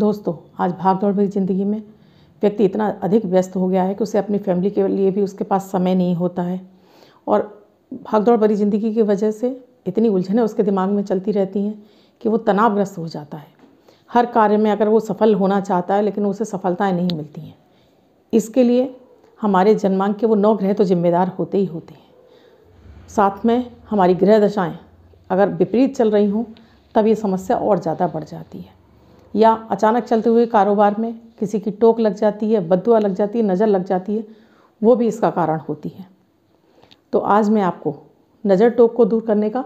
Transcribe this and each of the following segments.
दोस्तों आज भाग दौड़ भरी ज़िंदगी में व्यक्ति इतना अधिक व्यस्त हो गया है कि उसे अपनी फैमिली के लिए भी उसके पास समय नहीं होता है और भाग दौड़ भरी ज़िंदगी की वजह से इतनी उलझनें उसके दिमाग में चलती रहती हैं कि वो तनावग्रस्त हो जाता है हर कार्य में अगर वो सफल होना चाहता है लेकिन उसे सफलताएं नहीं मिलती हैं इसके लिए हमारे जन्मांक के वो नौ ग्रह तो जिम्मेदार होते ही होते हैं साथ में हमारी ग्रह दशाएं अगर विपरीत चल रही हों तब ये समस्या और ज़्यादा बढ़ जाती है या अचानक चलते हुए कारोबार में किसी की टोक लग जाती है बदुआ लग जाती है नज़र लग जाती है वो भी इसका कारण होती है तो आज मैं आपको नज़र टोक को दूर करने का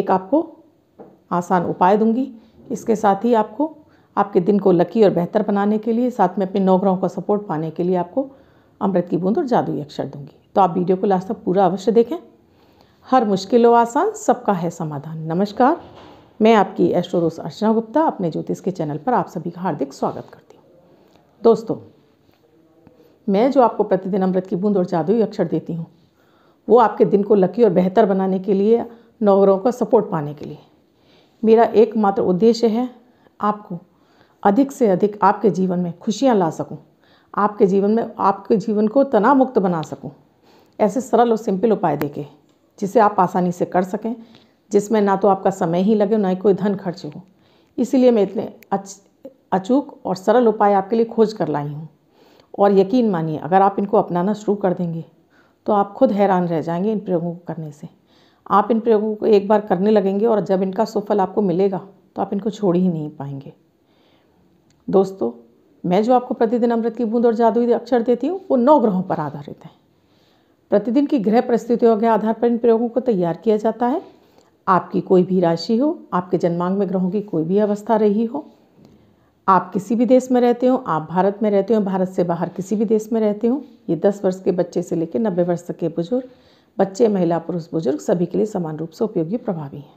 एक आपको आसान उपाय दूंगी इसके साथ ही आपको आपके दिन को लकी और बेहतर बनाने के लिए साथ में अपने नौग्रहों का सपोर्ट पाने के लिए आपको अमृत की बूंद और जादुई अक्षर दूंगी तो आप वीडियो को लास्ट तक पूरा अवश्य देखें हर मुश्किल व आसान सबका है समाधान नमस्कार मैं आपकी दोस्त अर्चना गुप्ता अपने ज्योतिष के चैनल पर आप सभी का हार्दिक स्वागत करती हूँ दोस्तों मैं जो आपको प्रतिदिन अमृत की बूंद और जादुई अक्षर देती हूँ वो आपके दिन को लकी और बेहतर बनाने के लिए नौकरों का सपोर्ट पाने के लिए मेरा एकमात्र उद्देश्य है आपको अधिक से अधिक आपके जीवन में खुशियाँ ला सकूँ आपके जीवन में आपके जीवन को तनाव मुक्त बना सकूँ ऐसे सरल और सिंपल उपाय देके जिसे आप आसानी से कर सकें जिसमें ना तो आपका समय ही लगे ना ही कोई धन खर्च हो इसीलिए मैं इतने अचूक और सरल उपाय आपके लिए खोज कर लाई हूँ और यकीन मानिए अगर आप इनको अपनाना शुरू कर देंगे तो आप खुद हैरान रह जाएंगे इन प्रयोगों को करने से आप इन प्रयोगों को एक बार करने लगेंगे और जब इनका सुफल आपको मिलेगा तो आप इनको छोड़ ही नहीं पाएंगे दोस्तों मैं जो आपको प्रतिदिन अमृत की बूंद और जादुई अक्षर देती हूँ वो नौ ग्रहों पर आधारित हैं प्रतिदिन की ग्रह परिस्थितियों के आधार पर इन प्रयोगों को तैयार किया जाता है आपकी कोई भी राशि हो आपके जन्मांग में ग्रहों की कोई भी अवस्था रही हो आप किसी भी देश में रहते हो आप भारत में रहते हो भारत से बाहर किसी भी देश में रहते हो ये दस वर्ष के बच्चे से लेकर नब्बे वर्ष तक के बुजुर्ग बच्चे महिला पुरुष बुजुर्ग सभी के लिए समान रूप से उपयोगी प्रभावी हैं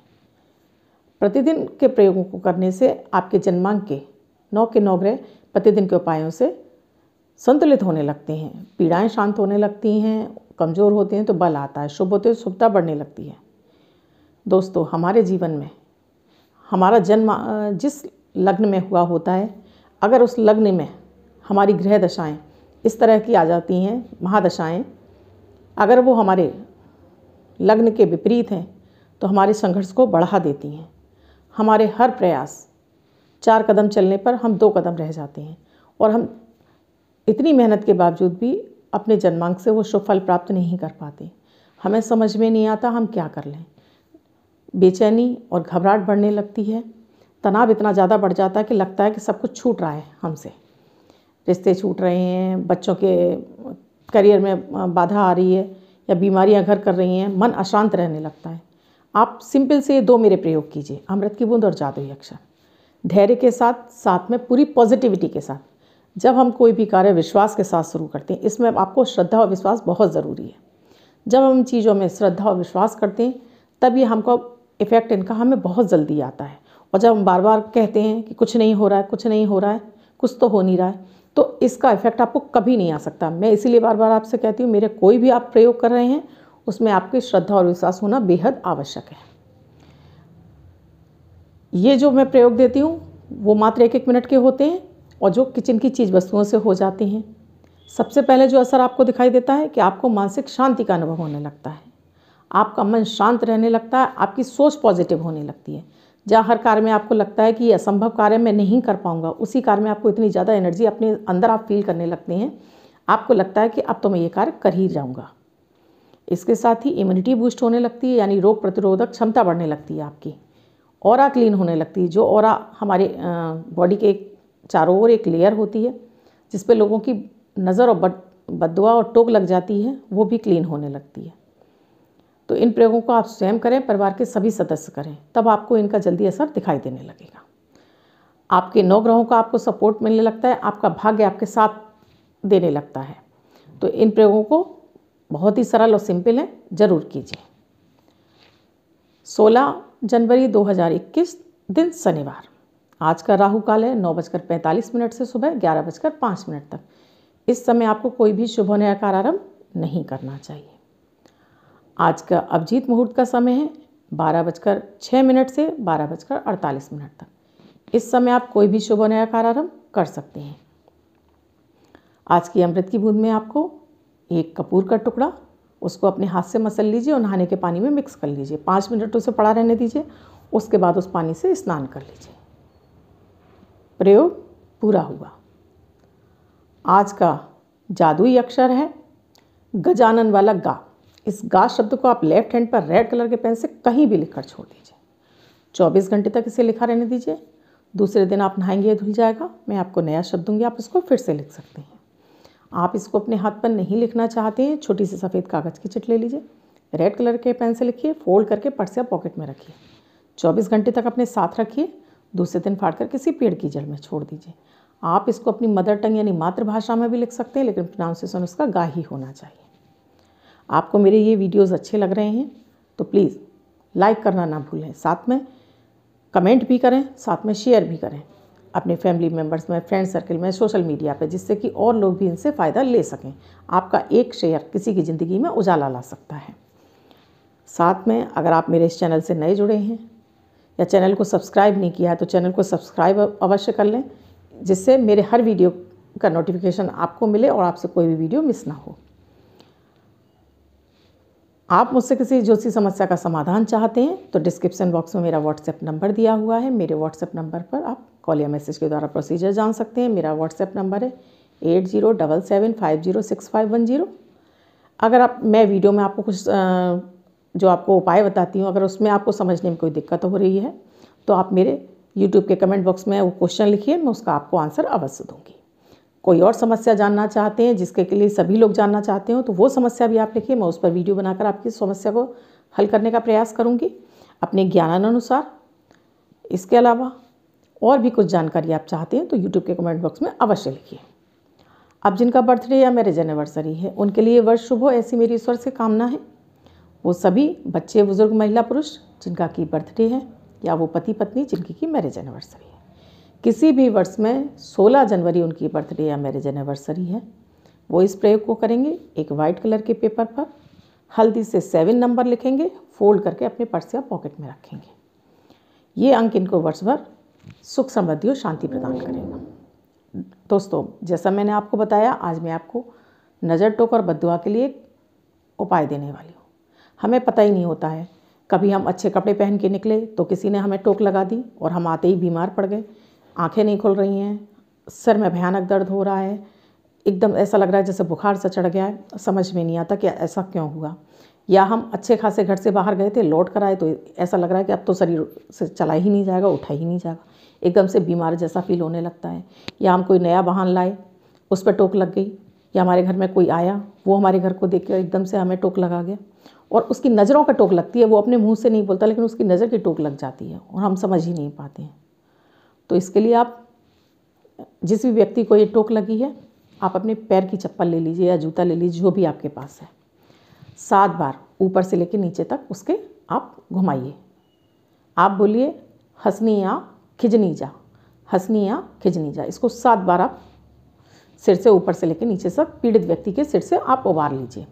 प्रतिदिन के प्रयोगों को करने से आपके जन्मांक के नौ के नौ ग्रह प्रतिदिन के उपायों से संतुलित होने लगते हैं पीड़ाएं शांत होने लगती हैं कमज़ोर होते हैं तो बल आता है शुभ होते हैं तो शुभता बढ़ने लगती है दोस्तों हमारे जीवन में हमारा जन्म जिस लग्न में हुआ होता है अगर उस लग्न में हमारी गृह दशाएं इस तरह की आ जाती हैं महादशाएं अगर वो हमारे लग्न के विपरीत हैं तो हमारे संघर्ष को बढ़ा देती हैं हमारे हर प्रयास चार कदम चलने पर हम दो कदम रह जाते हैं और हम इतनी मेहनत के बावजूद भी अपने जन्मांक से वो शुभ फल प्राप्त नहीं कर पाते हमें समझ में नहीं आता हम क्या कर लें बेचैनी और घबराहट बढ़ने लगती है तनाव इतना ज़्यादा बढ़ जाता है कि लगता है कि सब कुछ छूट रहा है हमसे रिश्ते छूट रहे हैं बच्चों के करियर में बाधा आ रही है या बीमारियां घर कर रही हैं मन अशांत रहने लगता है आप सिंपल से दो मेरे प्रयोग कीजिए अमृत की बूंद और जादुई अक्षर धैर्य के साथ साथ में पूरी पॉजिटिविटी के साथ जब हम कोई भी कार्य विश्वास के साथ शुरू करते हैं इसमें आपको श्रद्धा और विश्वास बहुत ज़रूरी है जब हम चीज़ों में श्रद्धा और विश्वास करते हैं तब ये हमको इफ़ेक्ट इनका हमें बहुत जल्दी आता है और जब हम बार बार कहते हैं कि कुछ नहीं हो रहा है कुछ नहीं हो रहा है कुछ तो हो नहीं रहा है तो इसका इफ़ेक्ट आपको कभी नहीं आ सकता मैं इसीलिए बार बार आपसे कहती हूँ मेरे कोई भी आप प्रयोग कर रहे हैं उसमें आपकी श्रद्धा और विश्वास होना बेहद आवश्यक है ये जो मैं प्रयोग देती हूँ वो मात्र एक एक मिनट के होते हैं और जो किचन की चीज़ वस्तुओं से हो जाती हैं सबसे पहले जो असर आपको दिखाई देता है कि आपको मानसिक शांति का अनुभव होने लगता है आपका मन शांत रहने लगता है आपकी सोच पॉजिटिव होने लगती है जहाँ हर कार्य में आपको लगता है कि असंभव कार्य मैं नहीं कर पाऊँगा उसी कार्य में आपको इतनी ज़्यादा एनर्जी अपने अंदर आप फील करने लगते हैं आपको लगता है कि अब तो मैं ये कार्य कर ही जाऊँगा इसके साथ ही इम्यूनिटी बूस्ट होने लगती है यानी रोग प्रतिरोधक क्षमता बढ़ने लगती है आपकी और क्लीन होने लगती है जो और हमारे बॉडी के चारों ओर एक लेयर होती है जिस लोगों की नज़र और बद बदुआ और टोक लग जाती है वो भी क्लीन होने लगती है तो इन प्रयोगों को आप स्वयं करें परिवार के सभी सदस्य करें तब आपको इनका जल्दी असर दिखाई देने लगेगा आपके नौ ग्रहों का आपको सपोर्ट मिलने लगता है आपका भाग्य आपके साथ देने लगता है तो इन प्रयोगों को बहुत ही सरल और सिंपल है ज़रूर कीजिए 16 जनवरी 2021 दिन शनिवार आज का राहु काल है नौ बजकर पैंतालीस मिनट से सुबह ग्यारह बजकर पाँच मिनट तक इस समय आपको कोई भी शुभ नया आरम्भ नहीं करना चाहिए आज का अभिजीत मुहूर्त का समय है बारह बजकर छः मिनट से बारह बजकर अड़तालीस मिनट तक इस समय आप कोई भी शुभ नया कार्यारंभ कर सकते हैं आज की अमृत की बूंद में आपको एक कपूर का टुकड़ा उसको अपने हाथ से मसल लीजिए और नहाने के पानी में मिक्स कर लीजिए पाँच मिनट उसे पड़ा रहने दीजिए उसके बाद उस पानी से स्नान कर लीजिए प्रयोग पूरा हुआ आज का जादुई अक्षर है गजानन वाला गा इस गा शब्द को आप लेफ्ट हैंड पर रेड कलर के पेन से कहीं भी लिखकर छोड़ दीजिए चौबीस घंटे तक इसे लिखा रहने दीजिए दूसरे दिन आप नहाएंगे धुल जाएगा मैं आपको नया शब्द दूंगी आप इसको फिर से लिख सकते हैं आप इसको अपने हाथ पर नहीं लिखना चाहते हैं छोटी सी सफ़ेद कागज़ की चिट ले लीजिए रेड कलर के पेन से लिखिए फोल्ड करके पर्स या पॉकेट में रखिए चौबीस घंटे तक अपने साथ रखिए दूसरे दिन फाड़ कर किसी पेड़ की जड़ में छोड़ दीजिए आप इसको अपनी मदर टंग यानी मातृभाषा में भी लिख सकते हैं लेकिन प्रोनाउंसिएशन उसका गाही ही होना चाहिए आपको मेरे ये वीडियोस अच्छे लग रहे हैं तो प्लीज़ लाइक करना ना भूलें साथ में कमेंट भी करें साथ में शेयर भी करें अपने फैमिली मेम्बर्स में फ्रेंड सर्कल में सोशल मीडिया पर जिससे कि और लोग भी इनसे फ़ायदा ले सकें आपका एक शेयर किसी की ज़िंदगी में उजाला ला सकता है साथ में अगर आप मेरे इस चैनल से नए जुड़े हैं या चैनल को सब्सक्राइब नहीं किया है तो चैनल को सब्सक्राइब अवश्य कर लें जिससे मेरे हर वीडियो का नोटिफिकेशन आपको मिले और आपसे कोई भी वीडियो मिस ना हो आप मुझसे किसी सी समस्या का समाधान चाहते हैं तो डिस्क्रिप्शन बॉक्स में मेरा व्हाट्सएप नंबर दिया हुआ है मेरे व्हाट्सएप नंबर पर आप कॉल या मैसेज के द्वारा प्रोसीजर जान सकते हैं मेरा व्हाट्सएप नंबर है eight zero double seven five zero six five one zero अगर आप मैं वीडियो में आपको कुछ जो आपको उपाय बताती हूँ अगर उसमें आपको समझने में कोई दिक्कत हो रही है तो आप मेरे यूट्यूब के कमेंट बॉक्स में वो क्वेश्चन लिखिए मैं उसका आपको आंसर अवश्य दूँगी कोई और समस्या जानना चाहते हैं जिसके के लिए सभी लोग जानना चाहते हो तो वो समस्या भी आप लिखिए मैं उस पर वीडियो बनाकर आपकी समस्या को हल करने का प्रयास करूँगी अपने ज्ञानानुसार इसके अलावा और भी कुछ जानकारी आप चाहते हैं तो यूट्यूब के कमेंट बॉक्स में अवश्य लिखिए अब जिनका बर्थडे या मैरिज एनिवर्सरी है उनके लिए वर्ष शुभ हो ऐसी मेरी ईश्वर से कामना है वो सभी बच्चे बुजुर्ग महिला पुरुष जिनका की बर्थडे है या वो पति पत्नी जिनकी की मैरिज एनिवर्सरी है किसी भी वर्ष में 16 जनवरी उनकी बर्थडे या मैरिज एनिवर्सरी है वो इस प्रयोग को करेंगे एक वाइट कलर के पेपर पर हल्दी से सेवन नंबर लिखेंगे फोल्ड करके अपने पर्स या पॉकेट में रखेंगे ये अंक इनको वर्ष भर सुख समृद्धि और शांति प्रदान करेगा दोस्तों जैसा मैंने आपको बताया आज मैं आपको नज़र टोक और बदुआ के लिए उपाय देने वाली हूँ हमें पता ही नहीं होता है कभी हम अच्छे कपड़े पहन के निकले तो किसी ने हमें टोक लगा दी और हम आते ही बीमार पड़ गए आँखें नहीं खुल रही हैं सर में भयानक दर्द हो रहा है एकदम ऐसा लग रहा है जैसे बुखार सा चढ़ गया है समझ में नहीं आता कि ऐसा क्यों हुआ या हम अच्छे खासे घर से बाहर गए थे लौट कर आए तो ऐसा लग रहा है कि अब तो शरीर से चला ही नहीं जाएगा उठा ही नहीं जाएगा एकदम से बीमार जैसा फील होने लगता है या हम कोई नया वाहन लाए उस पर टोक लग गई या हमारे घर में कोई आया वो हमारे घर को देख के एकदम से हमें टोक लगा गया और उसकी नज़रों का टोक लगती है वो अपने मुंह से नहीं बोलता लेकिन उसकी नज़र की टोक लग जाती है और हम समझ ही नहीं पाते हैं तो इसके लिए आप जिस भी व्यक्ति को ये टोक लगी है आप अपने पैर की चप्पल ले लीजिए या जूता ले लीजिए जो भी आपके पास है सात बार ऊपर से लेकर नीचे तक उसके आप घुमाइए आप बोलिए हंसनी या खिजनी जा हंसनी या खिजनी जा इसको सात बार आप सिर से ऊपर से लेकर नीचे तक पीड़ित व्यक्ति के सिर से आप उबार लीजिए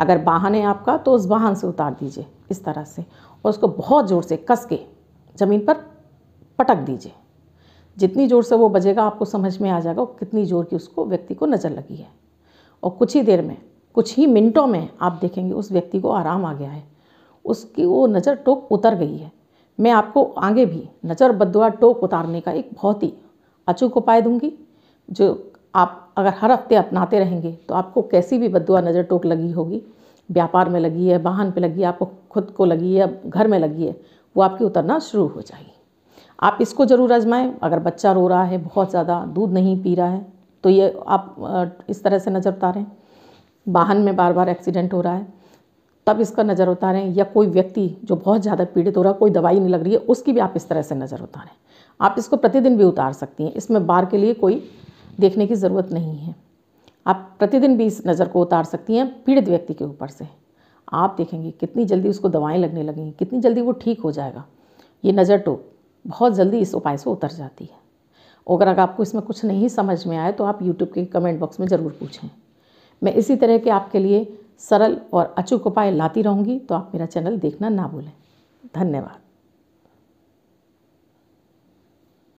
अगर वाहन है आपका तो उस वाहन से उतार दीजिए इस तरह से और उसको बहुत ज़ोर से कस के ज़मीन पर पटक दीजिए जितनी ज़ोर से वो बजेगा आपको समझ में आ जाएगा कितनी ज़ोर की उसको व्यक्ति को नज़र लगी है और कुछ ही देर में कुछ ही मिनटों में आप देखेंगे उस व्यक्ति को आराम आ गया है उसकी वो नज़र टोक उतर गई है मैं आपको आगे भी नज़र बदुआ टोक उतारने का एक बहुत ही अचूक उपाय दूंगी जो आप अगर हर हफ्ते अपनाते रहेंगे तो आपको कैसी भी बदुआ नज़र टोक लगी होगी व्यापार में लगी है वाहन पे लगी है आपको खुद को लगी है घर में लगी है वो आपकी उतरना शुरू हो जाएगी आप इसको ज़रूर आजमाएं अगर बच्चा रो रहा है बहुत ज़्यादा दूध नहीं पी रहा है तो ये आप इस तरह से नज़र उतारें वाहन में बार बार एक्सीडेंट हो रहा है तब इसका नज़र उतारें या कोई व्यक्ति जो बहुत ज़्यादा पीड़ित हो रहा है कोई दवाई नहीं लग रही है उसकी भी आप इस तरह से नज़र उतारें आप इसको प्रतिदिन भी उतार सकती हैं इसमें बार के लिए कोई देखने की ज़रूरत नहीं है आप प्रतिदिन भी इस नज़र को उतार सकती हैं पीड़ित व्यक्ति के ऊपर से आप देखेंगे कितनी जल्दी उसको दवाएं लगने लगेंगी कितनी जल्दी वो ठीक हो जाएगा ये नज़र टोक बहुत जल्दी इस उपाय से उतर जाती है और अगर आपको इसमें कुछ नहीं समझ में आए तो आप यूट्यूब के कमेंट बॉक्स में ज़रूर पूछें मैं इसी तरह के आपके लिए सरल और अचूक उपाय लाती रहूँगी तो आप मेरा चैनल देखना ना भूलें धन्यवाद